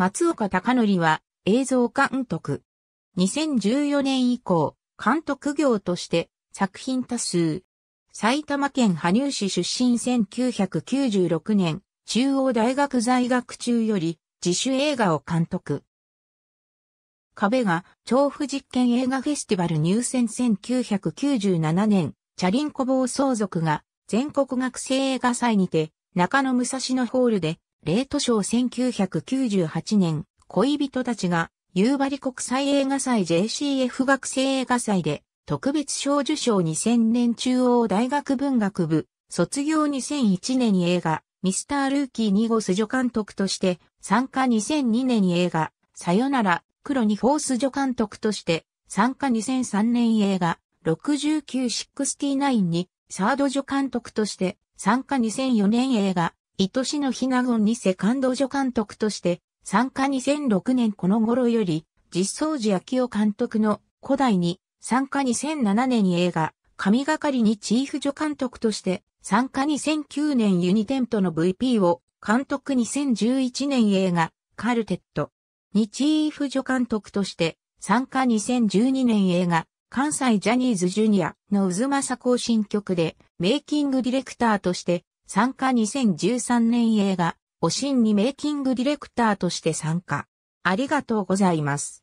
松岡隆則は映像監督。2014年以降、監督業として作品多数。埼玉県羽生市出身1996年、中央大学在学中より自主映画を監督。壁が調布実験映画フェスティバル入選1997年、チャリンコ暴走族が全国学生映画祭にて中野武蔵野ホールでレート賞1998年、恋人たちが、夕張国際映画祭 JCF 学生映画祭で、特別賞受賞2000年中央大学文学部、卒業2001年に映画、ミスタールーキー2号ス助監督として、参加2002年に映画、さよなら、黒にフォース助監督として、参加2003年映画、6969に、サード助監督として、参加2004年映画、愛しのひなごんにセカンド助監督として、参加2006年この頃より、実相寺昭夫監督の古代に、参加2007年映画、神がかりにチーフ助監督として、参加2009年ユニテントの VP を、監督2011年映画、カルテット。にチーフ助監督として、参加2012年映画、関西ジャニーズジュニアの渦政更新曲で、メイキングディレクターとして、参加2013年映画、おしんにメイキングディレクターとして参加。ありがとうございます。